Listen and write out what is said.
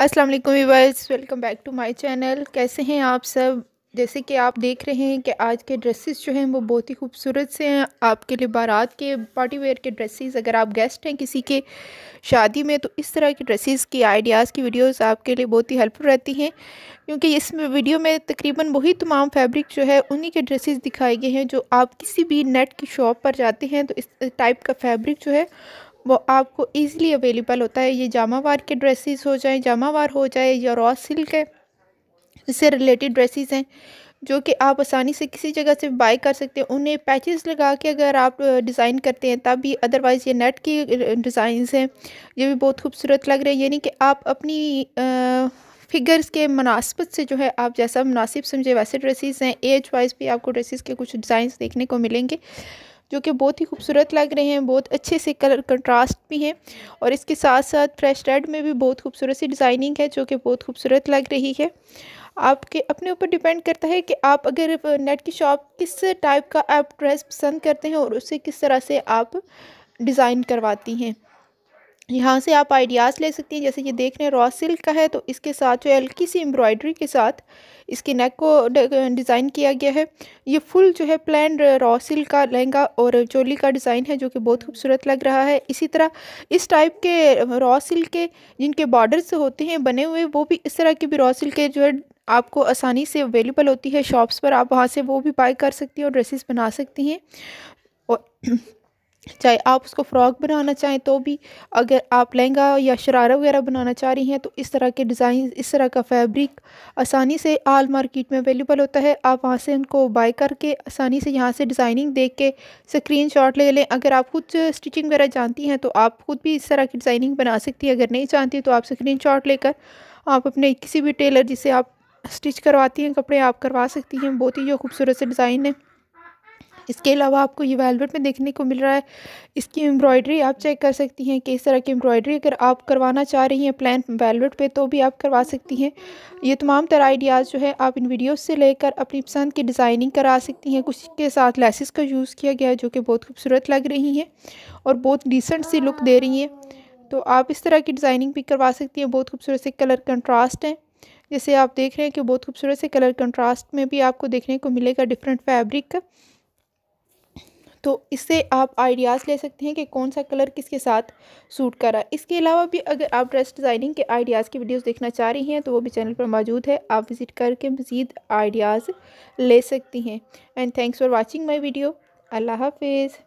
अस्सलाम वालेकुम viewers welcome back to my channel कैसे हैं आप सब जैसे कि आप देख रहे हैं कि आज के ड्रेसेस जो हैं वो बहुत ही खूबसूरत से हैं आपके लिए बारात के पार्टी वेयर के ड्रेसेस अगर आप गेस्ट हैं किसी के शादी में तो इस तरह के ड्रेसेस की आइडियाज़ की वीडियोस आपके लिए बहुत ही हेल्पफुल रहती हैं क्योंकि इस वीडियो में तकरीबन वही तमाम फैब्रिक जो है उन्हीं के ड्रेसेस दिखाए गए हैं जो आप किसी भी नेट की शॉप पर जाते हैं तो इस टाइप का फैब्रिक जो है वो आपको ईज़िली अवेलेबल होता है ये जामावार के ड्रेसेस हो जाएँ जामावार हो जाए या रॉ सिल्क है इससे रिलेटेड ड्रेसेस हैं जो कि आप आसानी से किसी जगह से बाय कर सकते हैं उन्हें पैचेस लगा के अगर आप डिज़ाइन करते हैं तब भी अदरवाइज़ ये नेट की डिज़ाइन हैं ये भी बहुत खूबसूरत लग रहे हैं यानी कि आप अपनी आ, फिगर्स के मुनासबत से जो है आप जैसा मुनासिब समझे वैसे ड्रेसेस हैं एज वाइज भी आपको ड्रेसेस के कुछ डिज़ाइन देखने को मिलेंगे जो कि बहुत ही खूबसूरत लग रहे हैं बहुत अच्छे से कलर कंट्रास्ट भी हैं और इसके साथ साथ फ्रेश रेड में भी बहुत खूबसूरत सी डिज़ाइनिंग है जो कि बहुत खूबसूरत लग रही है आपके अपने ऊपर डिपेंड करता है कि आप अगर नेट की शॉप किस टाइप का आप ड्रेस पसंद करते हैं और उसे किस तरह से आप डिज़ाइन करवाती हैं यहाँ से आप आइडियाज़ ले सकती हैं जैसे ये देख रहे हैं रॉ सिल्क का है तो इसके साथ जो हल्की सी एम्ब्रॉयडरी के साथ इसके नेक को डिज़ाइन किया गया है ये फुल जो है प्लान रॉ सिल्क का लहंगा और चोली का डिज़ाइन है जो कि बहुत खूबसूरत लग रहा है इसी तरह इस टाइप के रॉ सिल्क के जिनके बॉर्डर्स होते हैं बने हुए वो भी इस तरह के भी रॉ सिल्क के जो है आपको आसानी से अवेलेबल होती है शॉप्स पर आप वहाँ से वो भी बाई कर सकती हैं और ड्रेसिस बना सकती हैं और चाहे आप उसको फ्रॉक बनाना चाहें तो भी अगर आप लहंगा या शरारा वगैरह बनाना चाह रही हैं तो इस तरह के डिज़ाइन इस तरह का फैब्रिक आसानी से आल मार्केट में अवेलेबल होता है आप वहाँ से उनको बाय करके आसानी से यहाँ से डिज़ाइनिंग देख के स्क्रीन शॉट ले लें अगर आप खुद स्टिचिंग वगैरह जानती हैं तो आप खुद भी इस तरह की डिज़ाइनिंग बना सकती हैं अगर नहीं जानती तो आप स्क्रीन शॉट लेकर आप अपने किसी भी टेलर जिसे आप स्टिच करवाती हैं कपड़े आप करवा सकती हैं बहुत ही जो खूबसूरत से डिज़ाइन है इसके अलावा आपको ये वेलवेट में देखने को मिल रहा है इसकी एम्ब्रॉयडरी आप चेक कर सकती हैं कि इस तरह की एम्ब्रॉयडरी अगर आप करवाना चाह रही हैं प्लान वेलवेट पे तो भी आप करवा सकती हैं ये तमाम तरह आइडियाज़ जो है आप इन वीडियोस से लेकर अपनी पसंद की डिज़ाइनिंग करा सकती हैं कुछ के साथ लेसिस का यूज़ किया गया है जो कि बहुत खूबसूरत लग रही हैं और बहुत डिसेंट सी लुक दे रही हैं तो आप इस तरह की डिज़ाइनिंग भी करवा सकती हैं बहुत खूबसूरत से कलर कंट्रास्ट हैं जैसे आप देख रहे हैं कि बहुत खूबसूरत से कलर कंट्रास्ट में भी आपको देखने को मिलेगा डिफरेंट फैब्रिक का तो इससे आप आइडियाज़ ले सकते हैं कि कौन सा कलर किसके साथ सूट है इसके अलावा भी अगर आप ड्रेस डिज़ाइनिंग के आइडियाज़ की वीडियोस देखना चाह रही हैं तो वो भी चैनल पर मौजूद है आप विज़िट करके मज़ीद आइडियाज़ ले सकती हैं and thanks for watching my video अल्लाह हाफिज़